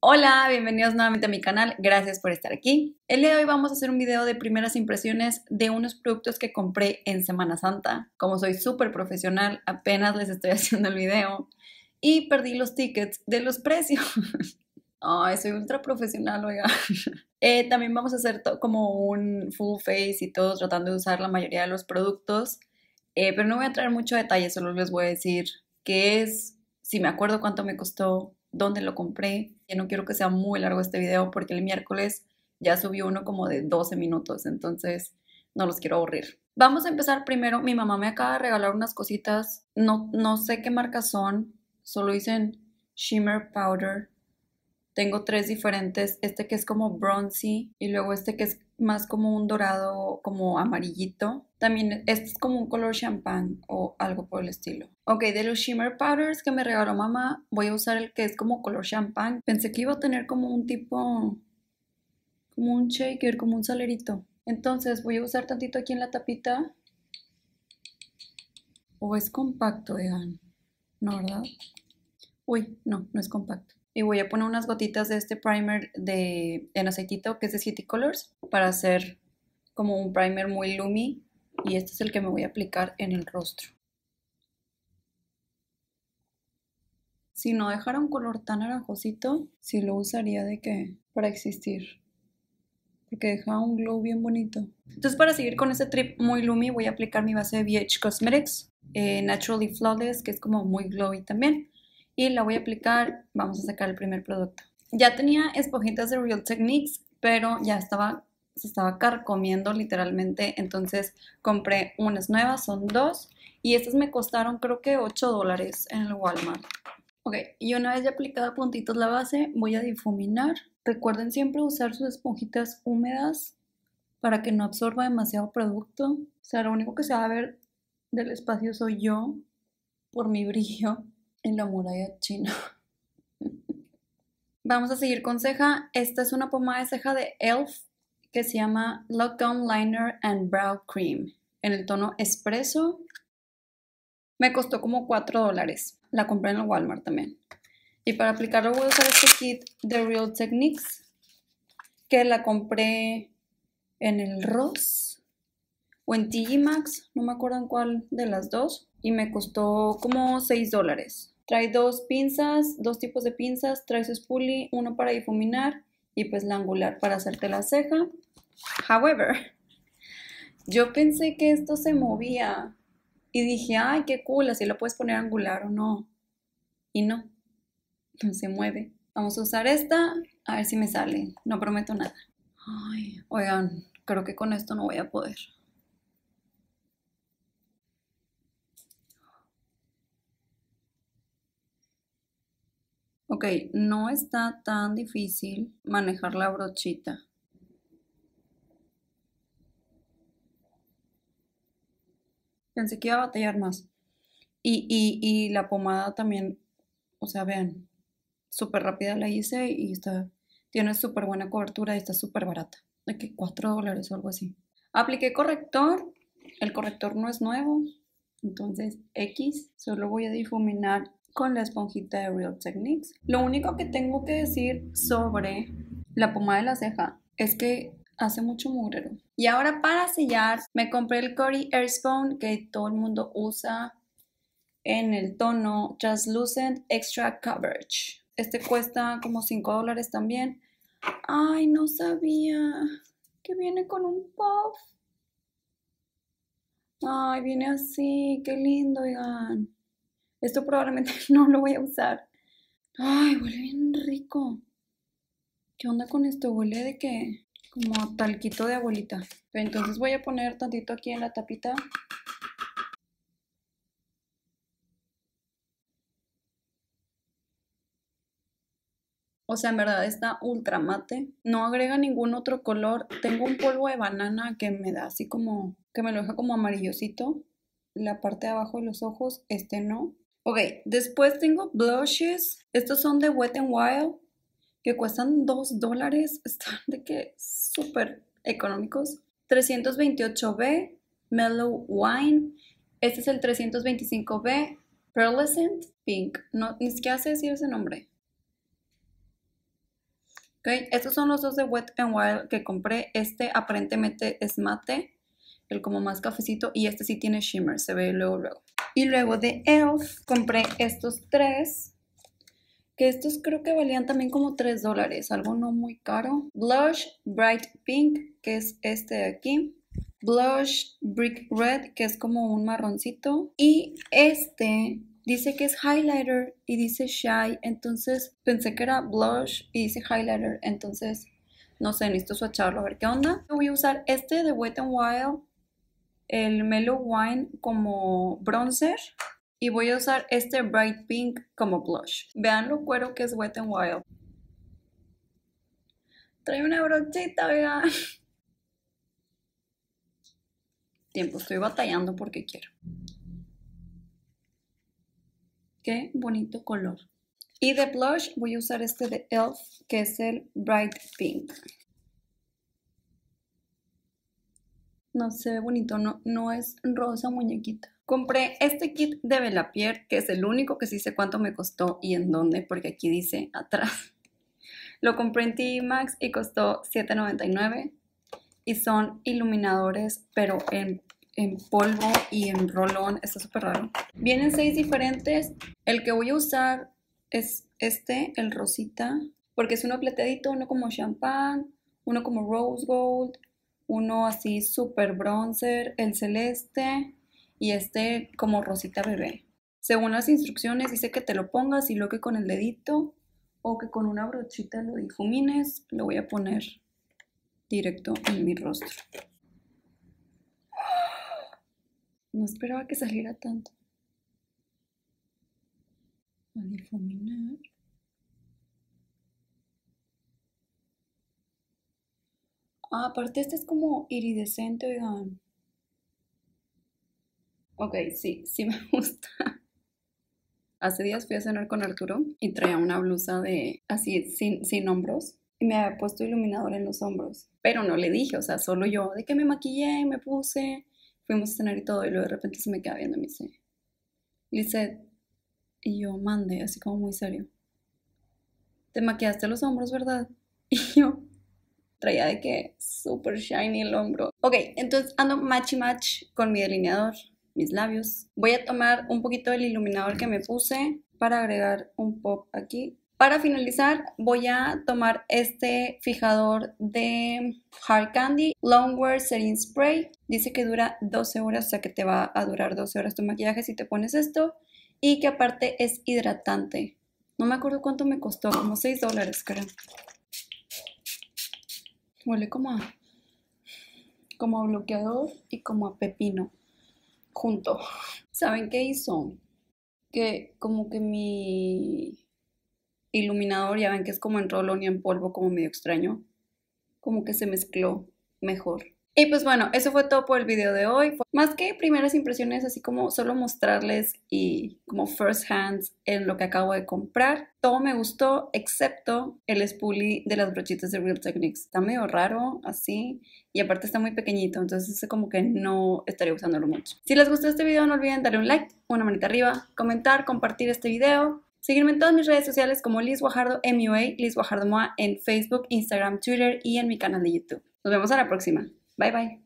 Hola, bienvenidos nuevamente a mi canal, gracias por estar aquí. El día de hoy vamos a hacer un video de primeras impresiones de unos productos que compré en Semana Santa. Como soy súper profesional, apenas les estoy haciendo el video y perdí los tickets de los precios. Ay, soy ultra profesional, oiga. Eh, también vamos a hacer como un full face y todo, tratando de usar la mayoría de los productos. Eh, pero no voy a traer mucho detalle, solo les voy a decir qué es, si me acuerdo cuánto me costó, dónde lo compré. Ya no quiero que sea muy largo este video porque el miércoles ya subió uno como de 12 minutos, entonces no los quiero aburrir. Vamos a empezar primero. Mi mamá me acaba de regalar unas cositas, no, no sé qué marca son, solo dicen shimmer powder tengo tres diferentes, este que es como bronzy y luego este que es más como un dorado, como amarillito. También este es como un color champán o algo por el estilo. Ok, de los shimmer powders que me regaló mamá, voy a usar el que es como color champán. Pensé que iba a tener como un tipo, como un shaker, como un salerito. Entonces voy a usar tantito aquí en la tapita. O es compacto, digan. ¿No, verdad? Uy, no, no es compacto y voy a poner unas gotitas de este primer de, en aceitito que es de City Colors para hacer como un primer muy lumi y este es el que me voy a aplicar en el rostro. Si no dejara un color tan naranjosito, sí lo usaría de que para existir. Porque deja un glow bien bonito. Entonces para seguir con este trip muy lumi voy a aplicar mi base de VH Cosmetics eh, Naturally Flawless, que es como muy glowy también y la voy a aplicar, vamos a sacar el primer producto. Ya tenía esponjitas de Real Techniques, pero ya estaba, se estaba carcomiendo literalmente, entonces compré unas nuevas, son dos, y estas me costaron creo que 8 dólares en el Walmart. Ok, y una vez ya aplicada puntitos la base, voy a difuminar. Recuerden siempre usar sus esponjitas húmedas para que no absorba demasiado producto. O sea, lo único que se va a ver del espacio soy yo por mi brillo en la muralla china. Vamos a seguir con ceja. Esta es una pomada de ceja de ELF que se llama Lockdown Liner and Brow Cream en el tono espresso. Me costó como 4 dólares. La compré en el Walmart también. Y para aplicarlo voy a usar este kit de Real Techniques que la compré en el Ross o en TG Max, no me acuerdo en cuál de las dos, y me costó como 6 dólares. Trae dos pinzas, dos tipos de pinzas, trae su spoolie, uno para difuminar y pues la angular para hacerte la ceja. However, yo pensé que esto se movía y dije, ay, qué cool, así lo puedes poner angular o no. Y no, no se mueve. Vamos a usar esta, a ver si me sale. No prometo nada. Ay, oigan, creo que con esto no voy a poder. Ok, no está tan difícil manejar la brochita. Pensé que iba a batallar más. Y, y, la pomada también, o sea, vean, súper rápida la hice y está, tiene súper buena cobertura y está súper barata. De que 4 dólares o algo así. Apliqué corrector. El corrector no es nuevo. Entonces, X. Solo voy a difuminar con la esponjita de Real Techniques. Lo único que tengo que decir sobre la pomada de la ceja es que hace mucho mugrero. Y ahora para sellar me compré el Cory Airspawn que todo el mundo usa en el tono Translucent Extra Coverage. Este cuesta como 5 dólares también. Ay, no sabía que viene con un puff. Ay, viene así, qué lindo, oigan. Esto probablemente no lo voy a usar. Ay, huele bien rico. ¿Qué onda con esto? Huele de que como talquito de abuelita. Entonces voy a poner tantito aquí en la tapita. O sea, en verdad está ultra mate. No agrega ningún otro color. Tengo un polvo de banana que me da así como, que me lo deja como amarillosito. La parte de abajo de los ojos, este no. Ok, después tengo blushes. Estos son de Wet n Wild, que cuestan 2 dólares. Están de que súper económicos. 328B, Mellow Wine. Este es el 325B, Pearlescent Pink. No, ni siquiera sé decir ese nombre. Ok, Estos son los dos de Wet n Wild que compré. Este aparentemente es mate, el como más cafecito, y este sí tiene shimmer, se ve luego luego. Y luego de ELF compré estos tres, que estos creo que valían también como 3 dólares, algo no muy caro. Blush Bright Pink, que es este de aquí. Blush Brick Red, que es como un marroncito. Y este dice que es highlighter y dice shy, entonces pensé que era blush y dice highlighter, entonces no sé, necesito swatcharlo a ver qué onda. Voy a usar este de Wet n Wild el Mellow Wine como bronzer y voy a usar este Bright Pink como blush. Vean lo cuero que es Wet n Wild. Trae una brochita, vean. Tiempo, estoy batallando porque quiero. Qué bonito color. Y de blush voy a usar este de ELF, que es el Bright Pink. no se ve bonito, no, no es rosa muñequita. Compré este kit de Pierre que es el único que sí sé cuánto me costó y en dónde, porque aquí dice atrás. Lo compré en t Max y costó $7.99 y son iluminadores, pero en, polvo y en rolón. Está súper raro. Vienen seis diferentes. El que voy a usar es este, el rosita, porque es uno plateadito, uno como champán, uno como rose gold, uno así super bronzer, el celeste y este como rosita bebé. Según las instrucciones dice que te lo pongas y lo que con el dedito o que con una brochita lo difumines, lo voy a poner directo en mi rostro. No esperaba que saliera tanto. A difuminar. Ah, aparte este es como iridescente, oigan. Ok, sí, sí me gusta. Hace días fui a cenar con Arturo y traía una blusa de así, sin, hombros. Y me había puesto iluminador en los hombros. Pero no le dije, o sea, solo yo, de que me maquillé, me puse, fuimos a cenar y todo. Y luego de repente se me queda viendo y me dice, Lizette. y yo mandé, así como muy serio. Te maquillaste los hombros, ¿verdad? Y yo, traía de que super shiny el hombro. Ok, entonces ando match y match con mi delineador, mis labios. Voy a tomar un poquito del iluminador que me puse para agregar un pop aquí. Para finalizar voy a tomar este fijador de Hard Candy Longwear Setting Spray. Dice que dura 12 horas, o sea que te va a durar 12 horas tu maquillaje si te pones esto. Y que aparte es hidratante. No me acuerdo cuánto me costó, como 6 dólares creo. Huele como a, como bloqueador y como a pepino junto. ¿Saben qué hizo? Que como que mi iluminador, ya ven que es como en rolón y en polvo, como medio extraño, como que se mezcló mejor. Y pues bueno, eso fue todo por el video de hoy. Más que primeras impresiones, así como solo mostrarles y como first hands en lo que acabo de comprar. Todo me gustó, excepto el spoolie de las brochitas de Real Techniques. Está medio raro, así. Y aparte está muy pequeñito, entonces como que no estaría usándolo mucho. Si les gustó este video, no olviden darle un like, una manita arriba, comentar, compartir este video. Seguirme en todas mis redes sociales como Liz Guajardo MUA, Liz Guajardo MOA en Facebook, Instagram, Twitter y en mi canal de YouTube. Nos vemos a la próxima. Bye bye.